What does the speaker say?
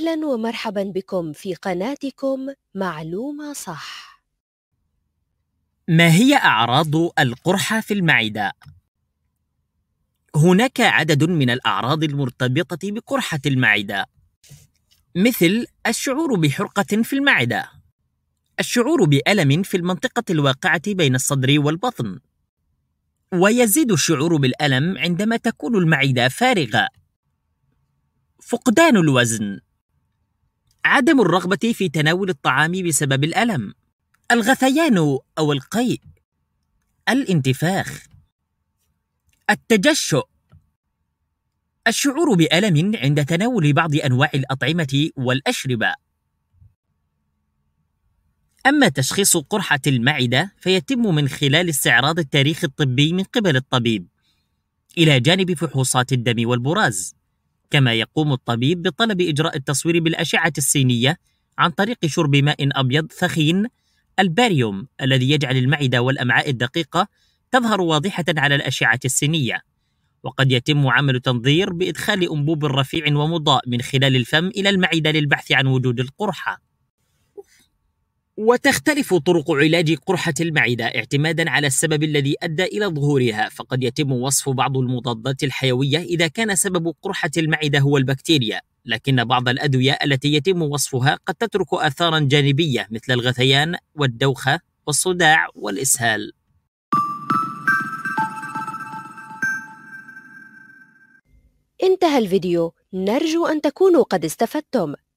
أهلا ومرحبا بكم في قناتكم معلومة صح ما هي أعراض القرحة في المعدة؟ هناك عدد من الأعراض المرتبطة بقرحة المعدة مثل الشعور بحرقة في المعدة الشعور بألم في المنطقة الواقعة بين الصدر والبطن ويزيد الشعور بالألم عندما تكون المعدة فارغة فقدان الوزن عدم الرغبة في تناول الطعام بسبب الألم الغثيان أو القيء الانتفاخ التجشؤ الشعور بألم عند تناول بعض أنواع الأطعمة والأشربة أما تشخيص قرحة المعدة فيتم من خلال استعراض التاريخ الطبي من قبل الطبيب إلى جانب فحوصات الدم والبراز كما يقوم الطبيب بطلب إجراء التصوير بالأشعة السينية عن طريق شرب ماء أبيض ثخين الباريوم الذي يجعل المعدة والأمعاء الدقيقة تظهر واضحة على الأشعة السينية وقد يتم عمل تنظير بإدخال أنبوب رفيع ومضاء من خلال الفم إلى المعدة للبحث عن وجود القرحة وتختلف طرق علاج قرحة المعدة اعتمادا على السبب الذي أدى إلى ظهورها فقد يتم وصف بعض المضادات الحيوية إذا كان سبب قرحة المعدة هو البكتيريا لكن بعض الأدوية التي يتم وصفها قد تترك آثارا جانبية مثل الغثيان والدوخة والصداع والإسهال انتهى الفيديو نرجو أن تكونوا قد استفدتم